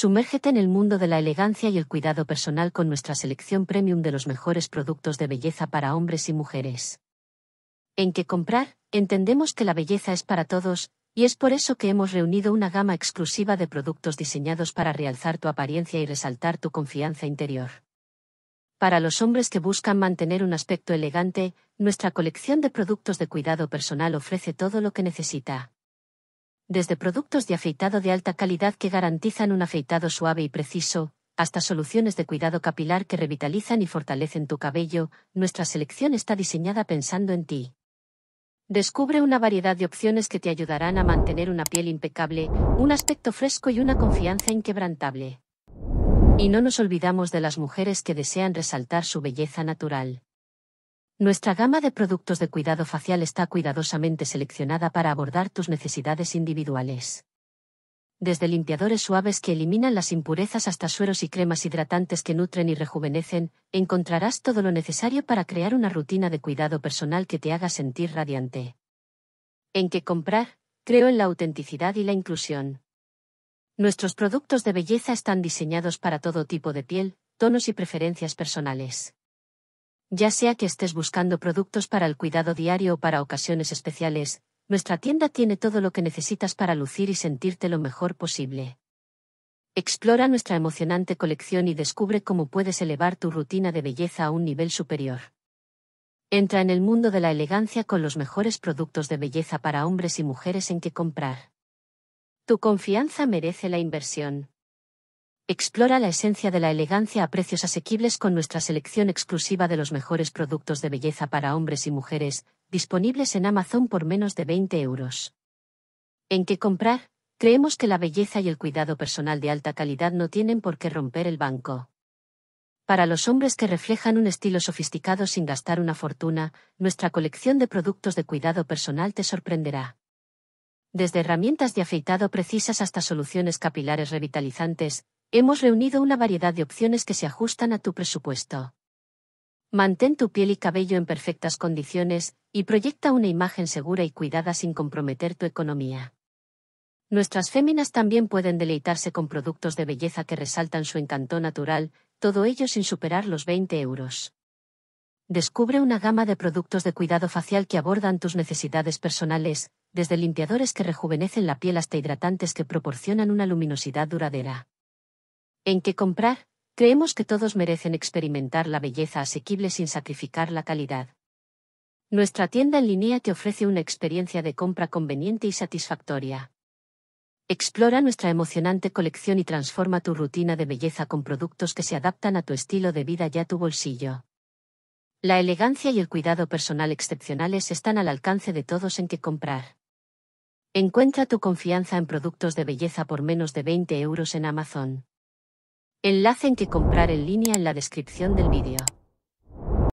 Sumérgete en el mundo de la elegancia y el cuidado personal con nuestra selección premium de los mejores productos de belleza para hombres y mujeres. En qué comprar, entendemos que la belleza es para todos, y es por eso que hemos reunido una gama exclusiva de productos diseñados para realzar tu apariencia y resaltar tu confianza interior. Para los hombres que buscan mantener un aspecto elegante, nuestra colección de productos de cuidado personal ofrece todo lo que necesita desde productos de afeitado de alta calidad que garantizan un afeitado suave y preciso, hasta soluciones de cuidado capilar que revitalizan y fortalecen tu cabello, nuestra selección está diseñada pensando en ti. Descubre una variedad de opciones que te ayudarán a mantener una piel impecable, un aspecto fresco y una confianza inquebrantable. Y no nos olvidamos de las mujeres que desean resaltar su belleza natural. Nuestra gama de productos de cuidado facial está cuidadosamente seleccionada para abordar tus necesidades individuales. Desde limpiadores suaves que eliminan las impurezas hasta sueros y cremas hidratantes que nutren y rejuvenecen, encontrarás todo lo necesario para crear una rutina de cuidado personal que te haga sentir radiante. En qué comprar, creo en la autenticidad y la inclusión. Nuestros productos de belleza están diseñados para todo tipo de piel, tonos y preferencias personales. Ya sea que estés buscando productos para el cuidado diario o para ocasiones especiales, nuestra tienda tiene todo lo que necesitas para lucir y sentirte lo mejor posible. Explora nuestra emocionante colección y descubre cómo puedes elevar tu rutina de belleza a un nivel superior. Entra en el mundo de la elegancia con los mejores productos de belleza para hombres y mujeres en que comprar. Tu confianza merece la inversión. Explora la esencia de la elegancia a precios asequibles con nuestra selección exclusiva de los mejores productos de belleza para hombres y mujeres, disponibles en Amazon por menos de 20 euros. ¿En qué comprar? Creemos que la belleza y el cuidado personal de alta calidad no tienen por qué romper el banco. Para los hombres que reflejan un estilo sofisticado sin gastar una fortuna, nuestra colección de productos de cuidado personal te sorprenderá desde herramientas de afeitado precisas hasta soluciones capilares revitalizantes, Hemos reunido una variedad de opciones que se ajustan a tu presupuesto. Mantén tu piel y cabello en perfectas condiciones y proyecta una imagen segura y cuidada sin comprometer tu economía. Nuestras féminas también pueden deleitarse con productos de belleza que resaltan su encanto natural, todo ello sin superar los 20 euros. Descubre una gama de productos de cuidado facial que abordan tus necesidades personales, desde limpiadores que rejuvenecen la piel hasta hidratantes que proporcionan una luminosidad duradera en qué comprar, creemos que todos merecen experimentar la belleza asequible sin sacrificar la calidad. Nuestra tienda en línea te ofrece una experiencia de compra conveniente y satisfactoria. Explora nuestra emocionante colección y transforma tu rutina de belleza con productos que se adaptan a tu estilo de vida y a tu bolsillo. La elegancia y el cuidado personal excepcionales están al alcance de todos en que comprar. Encuentra tu confianza en productos de belleza por menos de 20 euros en Amazon. Enlace en que comprar en línea en la descripción del vídeo.